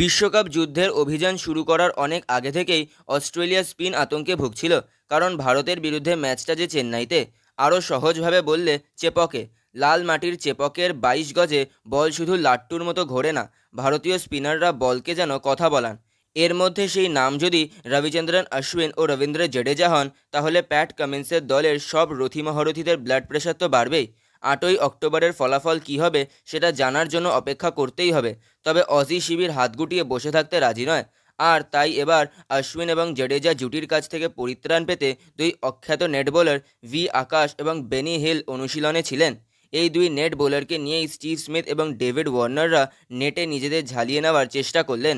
বিশ্বকাপ যুদ্ধের অভিযান শুরু করার অনেক আগে থেকেই অস্ট্রেলিয়া স্পিন আতঙ্কে ভুগছিল কারণ ভারতের বিরুদ্ধে ম্যাচটা যে চেন্নাইতে আরও সহজভাবে বললে চেপকে লাল মাটির চেপকের বাইশ গজে বল শুধু লাট্টুর মতো ঘোরে না ভারতীয় স্পিনাররা বলকে যেন কথা বলান এর মধ্যে সেই নাম যদি রবিচন্দ্রন অশ্বিন ও রবীন্দ্র জেডেজা হন তাহলে প্যাট কামিন্সের দলের সব রথিমহরথিদের ব্লাড প্রেশার তো বাড়বেই আটই অক্টোবরের ফলাফল কী হবে সেটা জানার জন্য অপেক্ষা করতেই হবে তবে অজি শিবির হাত গুটিয়ে বসে থাকতে রাজি নয় আর তাই এবার অশ্বিন এবং জাডেজা জুটির কাছ থেকে পরিত্রাণ পেতে দুই অখ্যাত নেট বোলার ভি আকাশ এবং বেনি হিল অনুশীলনে ছিলেন এই দুই নেট বোলারকে নিয়েই স্টিভ স্মিথ এবং ডেভিড ওয়ার্নাররা নেটে নিজেদের ঝালিয়ে নেওয়ার চেষ্টা করলেন